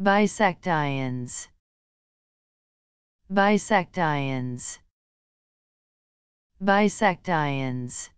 bisect ions bisect ions bisect ions